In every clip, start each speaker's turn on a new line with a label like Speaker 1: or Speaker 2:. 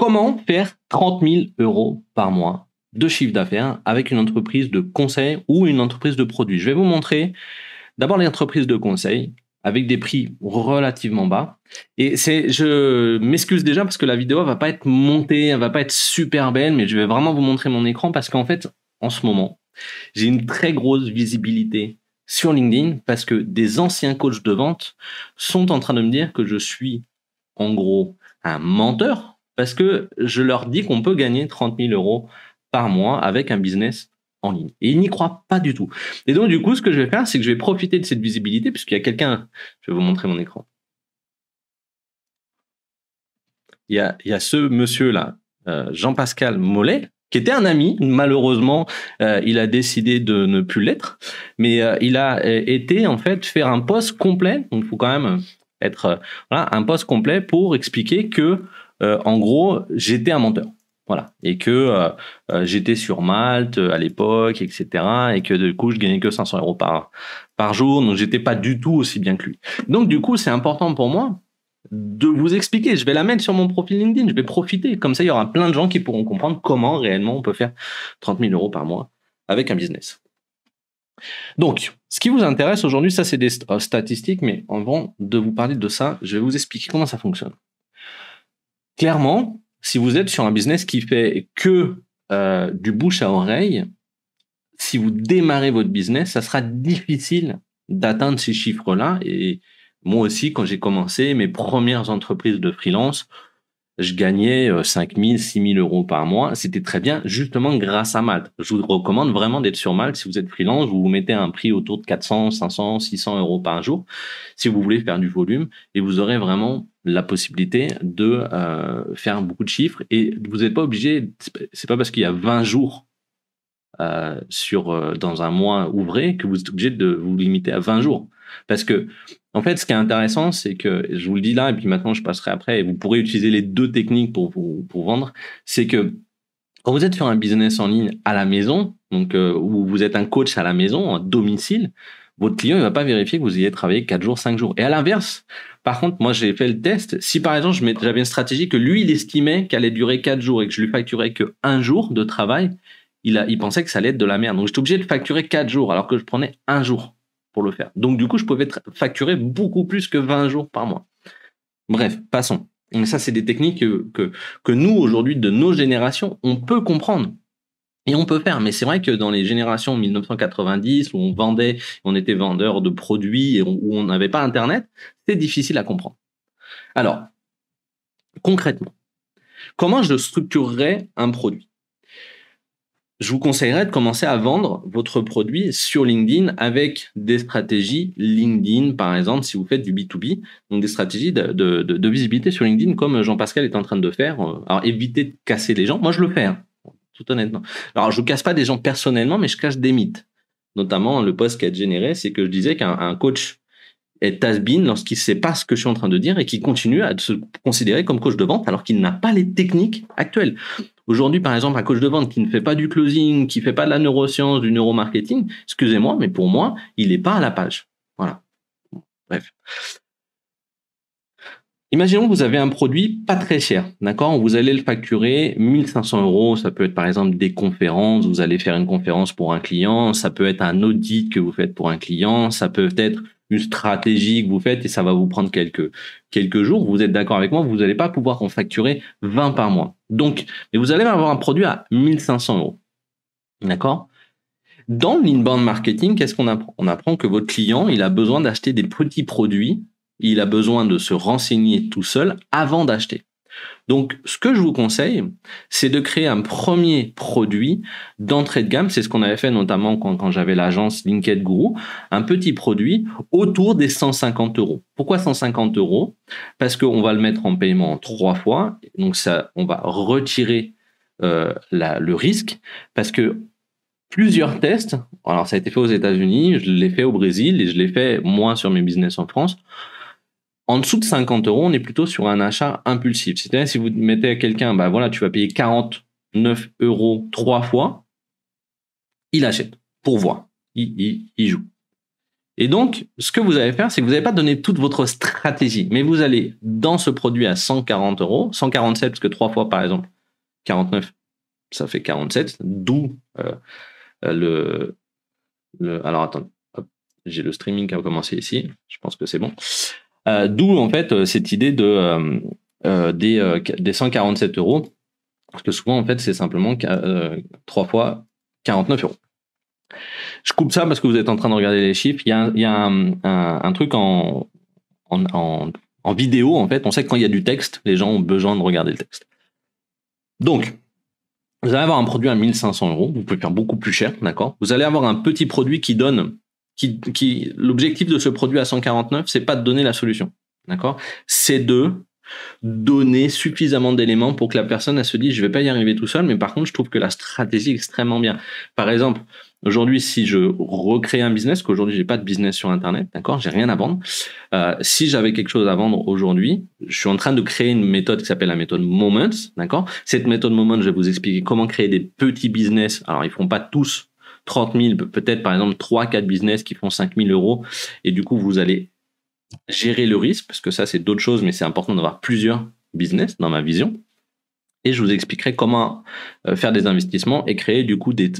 Speaker 1: Comment faire 30 000 euros par mois de chiffre d'affaires avec une entreprise de conseil ou une entreprise de produit Je vais vous montrer d'abord les entreprises de conseil avec des prix relativement bas. Et c'est, je m'excuse déjà parce que la vidéo va pas être montée, elle va pas être super belle, mais je vais vraiment vous montrer mon écran parce qu'en fait, en ce moment, j'ai une très grosse visibilité sur LinkedIn parce que des anciens coachs de vente sont en train de me dire que je suis en gros un menteur parce que je leur dis qu'on peut gagner 30 000 euros par mois avec un business en ligne. Et ils n'y croient pas du tout. Et donc, du coup, ce que je vais faire, c'est que je vais profiter de cette visibilité, puisqu'il y a quelqu'un, je vais vous montrer mon écran. Il y a, ce monsieur-là, euh, Jean-Pascal Mollet, qui était un ami. Malheureusement, euh, il a décidé de ne plus l'être, mais euh, il a été en fait faire un poste complet. Donc, il faut quand même être voilà, un poste complet pour expliquer que euh, en gros, j'étais un menteur. Voilà. Et que euh, euh, j'étais sur Malte à l'époque, etc. Et que du coup, je gagnais que 500 euros par, par jour. Donc, j'étais pas du tout aussi bien que lui. Donc, du coup, c'est important pour moi de vous expliquer. Je vais la mettre sur mon profil LinkedIn. Je vais profiter. Comme ça, il y aura plein de gens qui pourront comprendre comment réellement on peut faire 30 000 euros par mois avec un business. Donc, ce qui vous intéresse aujourd'hui, ça, c'est des statistiques. Mais avant de vous parler de ça, je vais vous expliquer comment ça fonctionne clairement, si vous êtes sur un business qui fait que euh, du bouche à oreille, si vous démarrez votre business, ça sera difficile d'atteindre ces chiffres-là. Et moi aussi, quand j'ai commencé mes premières entreprises de freelance, je gagnais 5 000, 6 000 euros par mois. C'était très bien, justement grâce à Malte. Je vous recommande vraiment d'être sur Malte. Si vous êtes freelance, vous vous mettez un prix autour de 400, 500, 600 euros par jour, si vous voulez faire du volume, et vous aurez vraiment la possibilité de euh, faire beaucoup de chiffres et vous n'êtes pas obligé, c'est pas parce qu'il y a 20 jours euh, sur, euh, dans un mois ouvré que vous êtes obligé de vous limiter à 20 jours. Parce que, en fait, ce qui est intéressant, c'est que, je vous le dis là, et puis maintenant je passerai après, et vous pourrez utiliser les deux techniques pour, vendre, c'est que quand vous êtes sur un business en ligne à la maison, donc où vous êtes un coach à la maison, à domicile, votre client ne va pas vérifier que vous ayez travaillé 4 jours, 5 jours. Et à l'inverse, par contre, moi j'ai fait le test. Si par exemple j'avais une stratégie que lui il estimait qu'elle allait durer 4 jours et que je lui facturais que 1 jour de travail, il, a, il pensait que ça allait être de la merde. Donc j'étais obligé de facturer 4 jours alors que je prenais 1 jour pour le faire. Donc du coup, je pouvais facturer beaucoup plus que 20 jours par mois. Bref, passons. Mais ça, c'est des techniques que, que nous, aujourd'hui, de nos générations, on peut comprendre. Et on peut faire, mais c'est vrai que dans les générations 1990 où on vendait, on était vendeur de produits et où on n'avait pas Internet, c'est difficile à comprendre. Alors, concrètement, comment je structurerais un produit Je vous conseillerais de commencer à vendre votre produit sur LinkedIn avec des stratégies LinkedIn, par exemple, si vous faites du B2B, donc des stratégies de, visibilité sur LinkedIn comme Jean-Pascal est en train de faire. Euh, alors, évitez de casser les gens. Moi, je le fais. Hein tout honnêtement. Alors, je casse pas des gens personnellement, mais je cache des mythes. Notamment, le poste qui a généré, c'est que je disais qu'un coach est has-been lorsqu'il sait pas ce que je suis en train de dire et qu'il continue à se considérer comme coach de vente alors qu'il n'a pas les techniques actuelles. Aujourd'hui, par exemple, un coach de vente qui ne fait pas du closing, qui ne fait pas de la neuroscience, du neuromarketing, excusez-moi, mais pour moi, il n'est pas à la page. Voilà. Bref. Imaginons que vous avez un produit pas très cher, d'accord Vous allez le facturer 1500 euros. Ça peut être par exemple des conférences. Vous allez faire une conférence pour un client. Ça peut être un audit que vous faites pour un client. Ça peut être une stratégie que vous faites et ça va vous prendre quelques quelques jours. Vous êtes d'accord avec moi Vous n'allez pas pouvoir en facturer 20 par mois. Donc, mais vous allez avoir un produit à 1500 euros, d'accord Dans l'inbound marketing, qu'est-ce qu'on apprend On apprend que votre client il a besoin d'acheter des petits produits il a besoin de se renseigner tout seul avant d'acheter. Donc, ce que je vous conseille, c'est de créer un premier produit d'entrée de gamme. C'est ce qu'on avait fait notamment quand, j'avais l'agence LinkedIn Guru. Un petit produit autour des 150 euros. Pourquoi 150 euros Parce qu'on va le mettre en paiement trois fois. Donc, ça, on va retirer euh, le risque parce que plusieurs tests, alors ça a été fait aux États-Unis, je l'ai fait au Brésil et je l'ai fait moins sur mes business en France en dessous de 50 euros, on est plutôt sur un achat impulsif. C'est-à-dire, si vous mettez à quelqu'un, bah voilà, tu vas payer 49 euros trois fois, il achète pour voir. Il, joue. Et donc, ce que vous allez faire, c'est que vous n'allez pas donner toute votre stratégie, mais vous allez dans ce produit à 140 euros, 147, parce que trois fois, par exemple, 49, ça fait 47, d'où euh, euh, le, le, Alors, attends, j'ai le streaming qui a commencé ici, je pense que c'est bon. Euh, d'où en fait euh, cette idée de euh, des, 147 euros, parce que souvent en fait c'est simplement 3 fois 49 euros. Je coupe ça parce que vous êtes en train de regarder les chiffres. Il y a, un, truc en, vidéo en fait. On sait que quand il y a du texte, les gens ont besoin de regarder le texte. Donc, vous allez avoir un produit à 1500 euros, vous pouvez faire beaucoup plus cher, d'accord Vous allez avoir un petit produit qui donne qui, qui l'objectif de ce produit à 149, c'est pas de donner la solution, d'accord C'est de donner suffisamment d'éléments pour que la personne elle se dise je vais pas y arriver tout seul mais par contre je trouve que la stratégie est extrêmement bien par exemple aujourd'hui si je recrée un business qu'aujourd'hui j'ai pas de business sur internet d'accord j'ai rien à vendre euh, si j'avais quelque chose à vendre aujourd'hui je suis en train de créer une méthode qui s'appelle la méthode moments d'accord cette méthode moments je vais vous expliquer comment créer des petits business alors ils font pas tous 30 000, peut-être par exemple 3-4 business qui font 5 000 euros. Et du coup, vous allez gérer le risque, parce que ça, c'est d'autres choses, mais c'est important d'avoir plusieurs business dans ma vision. Et je vous expliquerai comment euh, faire des investissements et créer du coup des,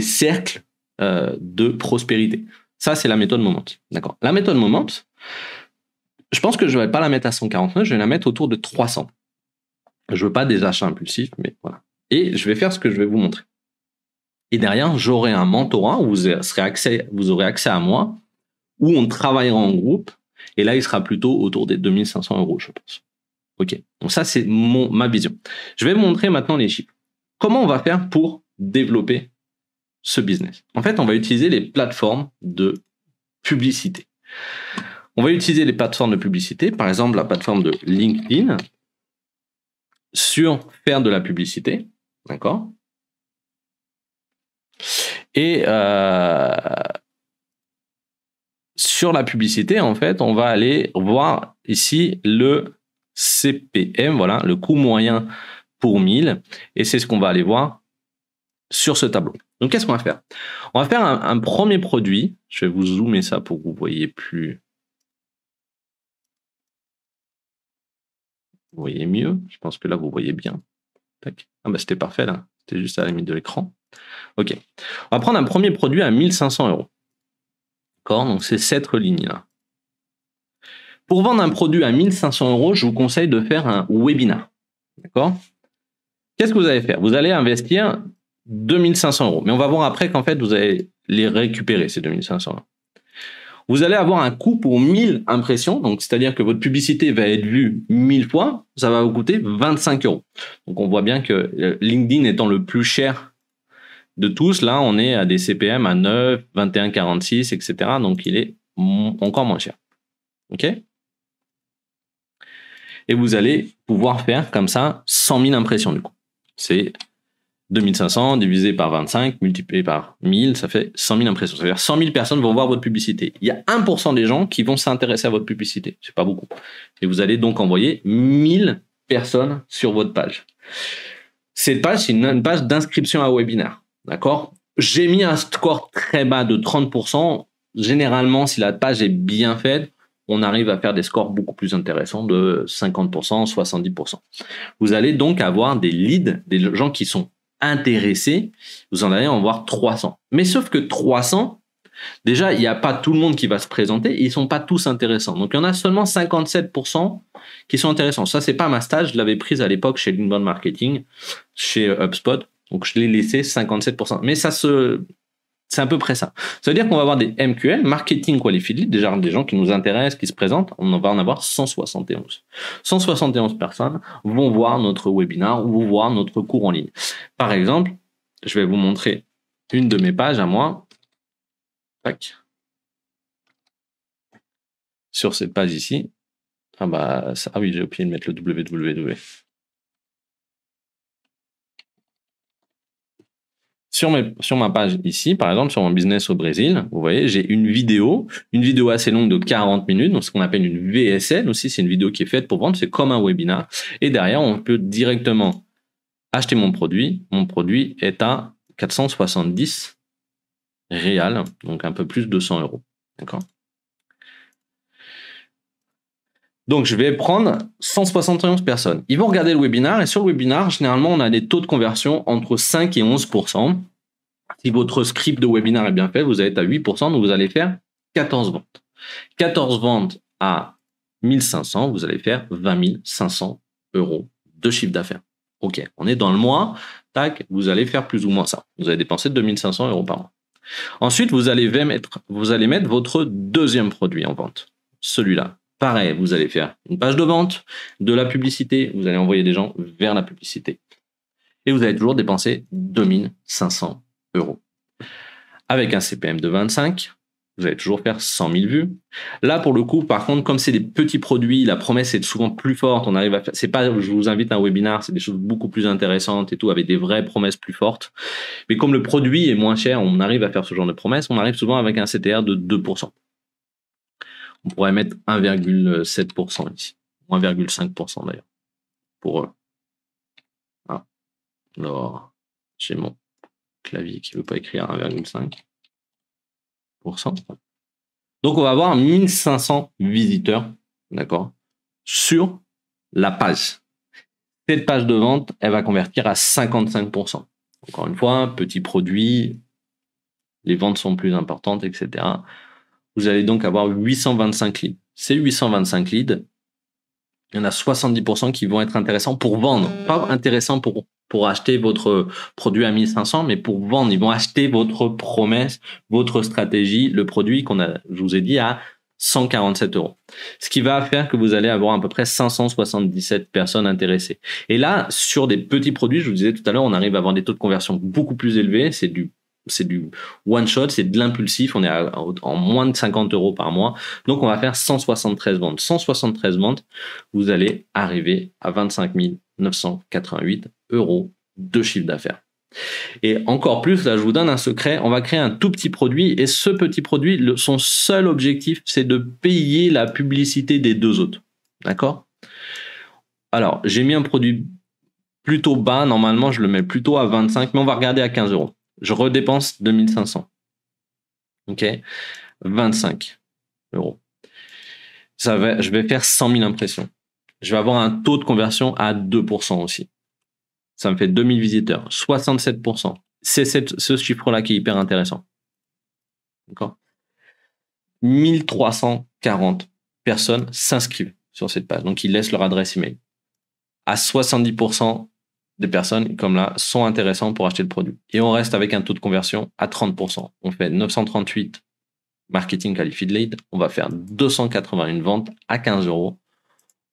Speaker 1: cercles euh, de prospérité. Ça, c'est la méthode Momente. D'accord. La méthode Momente, je pense que je ne vais pas la mettre à 149, je vais la mettre autour de 300. Je veux pas des achats impulsifs, mais voilà. Et je vais faire ce que je vais vous montrer. Et derrière, j'aurai un mentorat où vous, aurez accès à moi, où on travaillera en groupe. Et là, il sera plutôt autour des 2500 euros, je pense. OK. Donc ça, c'est ma vision. Je vais vous montrer maintenant les chiffres. Comment on va faire pour développer ce business En fait, on va utiliser les plateformes de publicité. On va utiliser les plateformes de publicité, par exemple la plateforme de LinkedIn, sur faire de la publicité, d'accord et euh, sur la publicité, en fait, on va aller voir ici le CPM, voilà, le coût moyen pour 1000. Et c'est ce qu'on va aller voir sur ce tableau. Donc, qu'est-ce qu'on va faire On va faire un, premier produit. Je vais vous zoomer ça pour que vous voyez plus. Vous voyez mieux. Je pense que là, vous voyez bien. Ah, bah, c'était parfait là. C'était juste à la limite de l'écran. Ok. On va prendre un premier produit à 1500 euros. D'accord Donc c'est cette ligne-là. Pour vendre un produit à 1500 euros, je vous conseille de faire un webinar. D'accord Qu'est-ce que vous allez faire Vous allez investir 2500 euros. Mais on va voir après qu'en fait, vous allez les récupérer, ces 2500 euros. Vous allez avoir un coût pour 1000 impressions, donc c'est-à-dire que votre publicité va être vue 1000 fois, ça va vous coûter 25 euros. Donc on voit bien que euh, LinkedIn étant le plus cher de tous, là, on est à des CPM à 9, 21, 46, etc. Donc, il est encore moins cher. OK Et vous allez pouvoir faire comme ça 100 000 impressions du coup. C'est 2500 divisé par 25, multiplié par 1000, ça fait 100 000 impressions. C'est-à-dire 100 000 personnes vont voir votre publicité. Il y a 1% des gens qui vont s'intéresser à votre publicité. C'est pas beaucoup. Et vous allez donc envoyer 1000 personnes sur votre page. Cette page, c'est une, page d'inscription à webinaire. D'accord J'ai mis un score très bas de 30%. Généralement, si la page est bien faite, on arrive à faire des scores beaucoup plus intéressants de 50%, 70%. Vous allez donc avoir des leads, des gens qui sont intéressés. Vous en allez en voir 300. Mais sauf que 300, Déjà, il n'y a pas tout le monde qui va se présenter. Ils ne sont pas tous intéressants. Donc, il y en a seulement 57% qui sont intéressants. Ça, c'est pas ma stage. Je l'avais prise à l'époque chez LinkedIn Marketing, chez HubSpot. Donc je l'ai laissé 57%. Mais ça se, c'est à peu près ça. Ça veut dire qu'on va avoir des MQL, Marketing Qualified déjà des gens qui nous intéressent, qui se présentent, on va en avoir 171. 171 personnes vont voir notre webinar ou vont voir notre cours en ligne. Par exemple, je vais vous montrer une de mes pages à moi. Tac. Sur cette page ici. Ah bah, ah oui, j'ai oublié de mettre le www. Sur, ma page ici, par exemple, sur mon business au Brésil, vous voyez, j'ai une vidéo, une vidéo assez longue de 40 minutes, donc ce qu'on appelle une VSL aussi, c'est une vidéo qui est faite pour vendre, c'est comme un webinar. Et derrière, on peut directement acheter mon produit. Mon produit est à 470 réals, donc un peu plus de 200 euros. D'accord Donc, je vais prendre 171 personnes. Ils vont regarder le webinar et sur le webinar, généralement, on a des taux de conversion entre 5 et 11 Si votre script de webinar est bien fait, vous êtes à 8 donc vous allez faire 14 ventes. 14 ventes à 1500, vous allez faire 20 500 euros de chiffre d'affaires. OK, on est dans le mois, tac, vous allez faire plus ou moins ça. Vous allez dépenser 2500 euros par mois. Ensuite, vous allez, vous allez mettre votre deuxième produit en vente, celui-là, Pareil, vous allez faire une page de vente, de la publicité, vous allez envoyer des gens vers la publicité. Et vous allez toujours dépenser 2500 euros. Avec un CPM de 25, vous allez toujours faire 100 000 vues. Là, pour le coup, par contre, comme c'est des petits produits, la promesse est souvent plus forte. On arrive à faire, c'est pas, je vous invite à un webinar, c'est des choses beaucoup plus intéressantes et tout, avec des vraies promesses plus fortes. Mais comme le produit est moins cher, on arrive à faire ce genre de promesses. On arrive souvent avec un CTR de 2%. On pourrait mettre 1,7% ici. 1,5% d'ailleurs. Pour eux. Ah. Alors, j'ai mon clavier qui ne veut pas écrire 1,5%. Donc, on va avoir 1500 visiteurs, d'accord, sur la page. Cette page de vente, elle va convertir à 55%. Encore une fois, petit produit, les ventes sont plus importantes, etc. Vous allez donc avoir 825 leads. Ces 825 leads, il y en a 70% qui vont être intéressants pour vendre. Pas intéressants pour, pour acheter votre produit à 1500, mais pour vendre. Ils vont acheter votre promesse, votre stratégie, le produit qu'on a, je vous ai dit, à 147 euros. Ce qui va faire que vous allez avoir à peu près 577 personnes intéressées. Et là, sur des petits produits, je vous disais tout à l'heure, on arrive à avoir des taux de conversion beaucoup plus élevés. C'est du c'est du one shot, c'est de l'impulsif, on est en moins de 50 euros par mois. Donc on va faire 173 ventes. 173 ventes, vous allez arriver à 25 988 euros de chiffre d'affaires. Et encore plus, là je vous donne un secret, on va créer un tout petit produit et ce petit produit, son seul objectif, c'est de payer la publicité des deux autres. D'accord Alors, j'ai mis un produit plutôt bas, normalement je le mets plutôt à 25, mais on va regarder à 15 euros. Je redépense 2500. OK 25 euros. Ça va, je vais faire 100 000 impressions. Je vais avoir un taux de conversion à 2% aussi. Ça me fait 2000 visiteurs, 67%. C'est ce chiffre-là qui est hyper intéressant. D'accord 1340 personnes s'inscrivent sur cette page. Donc, ils laissent leur adresse email. À 70%, des personnes comme là sont intéressantes pour acheter le produit. Et on reste avec un taux de conversion à 30%. On fait 938 marketing qualified lead, on va faire 281 ventes à 15 euros.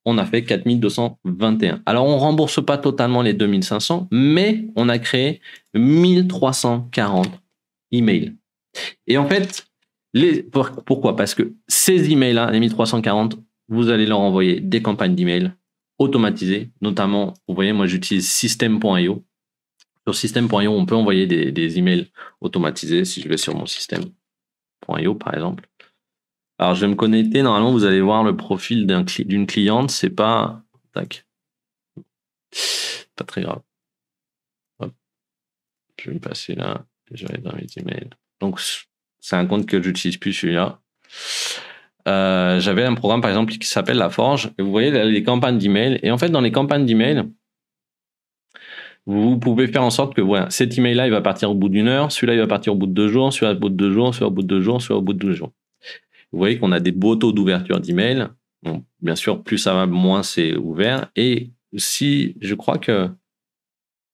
Speaker 1: On a fait 4221. Alors, on rembourse pas totalement les 2500, mais on a créé 1340 emails. Et en fait, pourquoi Parce que ces emails-là, les 1340, vous allez leur envoyer des campagnes d'emails automatisé Notamment, vous voyez, moi j'utilise system.io. Sur system.io, on peut envoyer des, emails automatisés. Si je vais sur mon system.io, par exemple. Alors, je vais me connecter. Normalement, vous allez voir le profil d'une cliente. C'est pas. Tac. Pas très grave. Je vais passer là. Je dans mes emails. Donc, c'est un compte que j'utilise plus celui-là. Euh, j'avais un programme, par exemple, qui s'appelle La Forge. Et vous voyez les campagnes d'email. Et en fait, dans les campagnes d'email, vous pouvez faire en sorte que voilà, cet email-là, il va partir au bout d'une heure, celui-là, il va partir au bout de deux jours, celui-là au bout de deux jours, celui-là au bout de deux jours, celui-là au bout de deux jours. Vous voyez qu'on a des beaux taux d'ouverture d'email. bien sûr, plus ça va, moins c'est ouvert. Et si je crois que.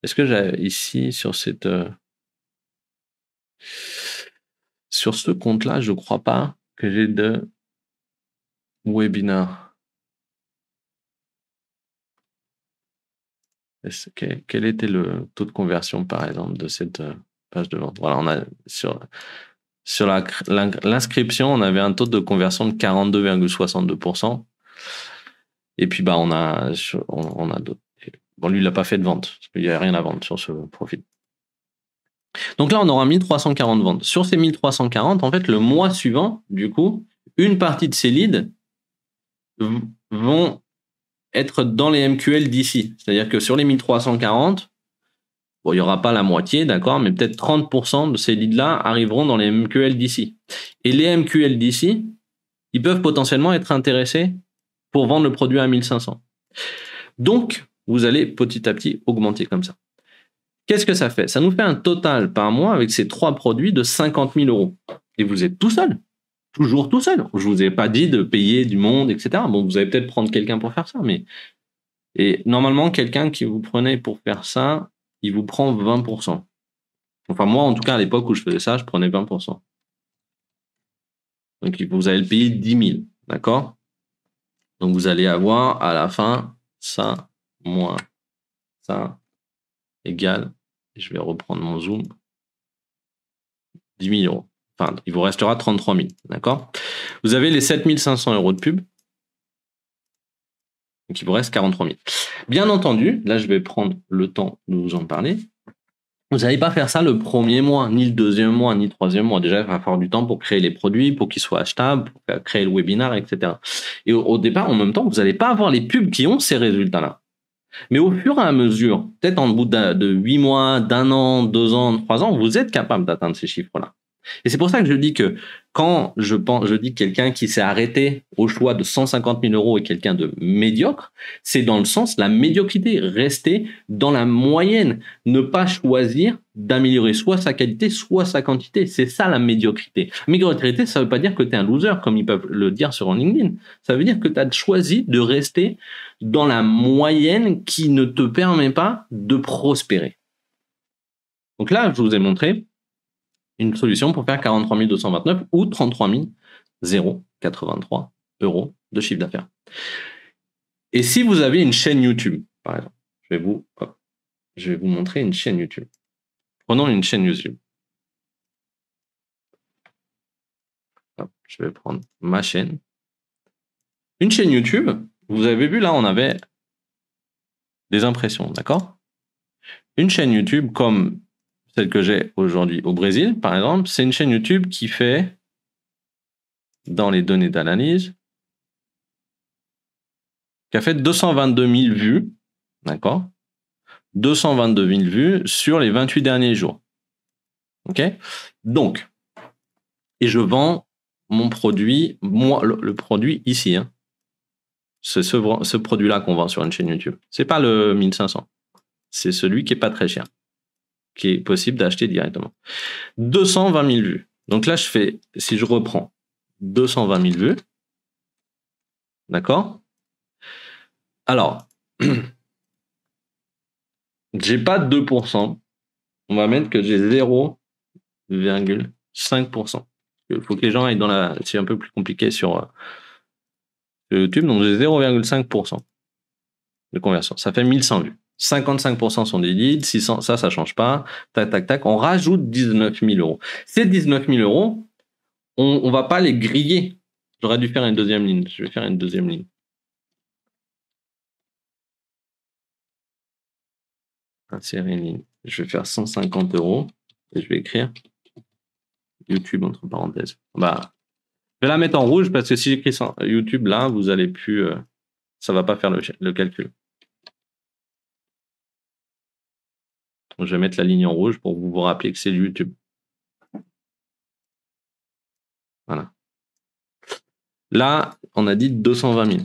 Speaker 1: Est-ce que j'ai ici sur cette. Euh, sur ce compte-là, je crois pas que j'ai de Webinar. Quel était le taux de conversion, par exemple, de cette euh, page de vente Voilà, on a sur, sur l'inscription, on avait un taux de conversion de 42,62%. Et puis, bah, on a, on, a Bon, lui, il n'a pas fait de vente. Il n'y a rien à vendre sur ce profil. Donc là, on aura 1340 ventes. Sur ces 1340, en fait, le mois suivant, du coup, une partie de ces leads, vont être dans les MQL d'ici. C'est-à-dire que sur les 1340, bon, il n'y aura pas la moitié, d'accord, mais peut-être 30% de ces leads-là arriveront dans les MQL d'ici. Et les MQL d'ici, ils peuvent potentiellement être intéressés pour vendre le produit à 1500. Donc, vous allez petit à petit augmenter comme ça. Qu'est-ce que ça fait Ça nous fait un total par mois avec ces trois produits de 50 000 euros. Et vous êtes tout seul toujours tout seul. Je vous ai pas dit de payer du monde, etc. Bon, vous allez peut-être prendre quelqu'un pour faire ça, mais et normalement quelqu'un qui vous prenait pour faire ça, il vous prend 20%. Enfin moi, en tout cas à l'époque où je faisais ça, je prenais 20%. Donc vous allez le payer 10 000, d'accord Donc vous allez avoir à la fin ça moins ça égale. Je vais reprendre mon zoom. 10 000 euros. Enfin, il vous restera 33 000, d'accord Vous avez les 7 500 euros de pub. Donc, il vous reste 43 000. Bien entendu, là, je vais prendre le temps de vous en parler. Vous n'allez pas faire ça le premier mois, ni le deuxième mois, ni le troisième mois. Déjà, il va falloir du temps pour créer les produits, pour qu'ils soient achetables, pour créer le webinar, etc. Et au, départ, en même temps, vous n'allez pas avoir les pubs qui ont ces résultats-là. Mais au fur et à mesure, peut-être en bout de, huit 8 mois, d'un an, deux ans, trois ans, vous êtes capable d'atteindre ces chiffres-là. Et c'est pour ça que je dis que quand je, pense, je dis quelqu'un qui s'est arrêté au choix de 150 000 euros et quelqu'un de médiocre, c'est dans le sens la médiocrité, rester dans la moyenne, ne pas choisir d'améliorer soit sa qualité, soit sa quantité. C'est ça la médiocrité. Médiocrité, ça ne veut pas dire que tu es un loser, comme ils peuvent le dire sur LinkedIn. Ça veut dire que tu as choisi de rester dans la moyenne qui ne te permet pas de prospérer. Donc là, je vous ai montré une solution pour faire 43 229 ou 33 083 euros de chiffre d'affaires. Et si vous avez une chaîne YouTube, par exemple, je vais vous, je vais vous montrer une chaîne YouTube. Prenons une chaîne YouTube. je vais prendre ma chaîne. Une chaîne YouTube, vous avez vu là, on avait des impressions, d'accord Une chaîne YouTube comme celle que j'ai aujourd'hui au Brésil, par exemple, c'est une chaîne YouTube qui fait, dans les données d'analyse, qui a fait 222 000 vues, d'accord 222 000 vues sur les 28 derniers jours. OK Donc, et je vends mon produit, moi, le, produit ici. Hein. C'est ce, ce produit-là qu'on vend sur une chaîne YouTube. C'est pas le 1500. C'est celui qui est pas très cher qui est possible d'acheter directement. 220 000 vues. Donc là, je fais, si je reprends 220 000 vues, d'accord Alors, j'ai pas 2%, on va mettre que j'ai 0,5%. Il faut que les gens aillent dans la... C'est un peu plus compliqué sur euh, YouTube, donc j'ai 0,5% de conversion. Ça fait 1100 vues. 55% sont des leads, 600, ça, ça change pas. Tac, tac, tac. On rajoute 19 000 euros. Ces 19 000 euros, on, ne va pas les griller. J'aurais dû faire une deuxième ligne. Je vais faire une deuxième ligne. Insérer une ligne. Je vais faire 150 euros et je vais écrire YouTube entre parenthèses. Bah, je vais la mettre en rouge parce que si j'écris YouTube là, vous allez plus, Ça euh, ça va pas faire le calcul. je vais mettre la ligne en rouge pour vous, vous rappeler que c'est YouTube. Voilà. Là, on a dit 220 000.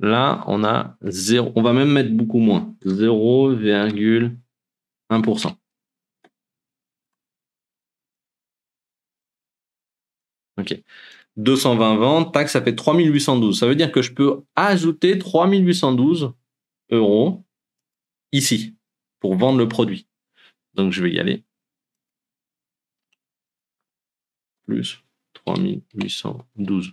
Speaker 1: Là, on a 0. On va même mettre beaucoup moins. 0,1%. OK. 220 ventes, tac, ça fait 3812. Ça veut dire que je peux ajouter 3812 euros ici pour vendre le produit. Donc je vais y aller. Plus 3812.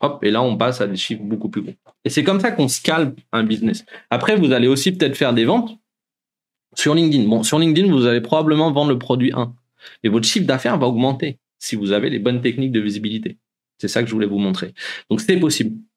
Speaker 1: Hop, et là, on passe à des chiffres beaucoup plus gros. Et c'est comme ça qu'on scale un business. Après, vous allez aussi peut-être faire des ventes sur LinkedIn. Bon, sur LinkedIn, vous allez probablement vendre le produit 1. Et votre chiffre d'affaires va augmenter si vous avez les bonnes techniques de visibilité. C'est ça que je voulais vous montrer. Donc, c'est possible.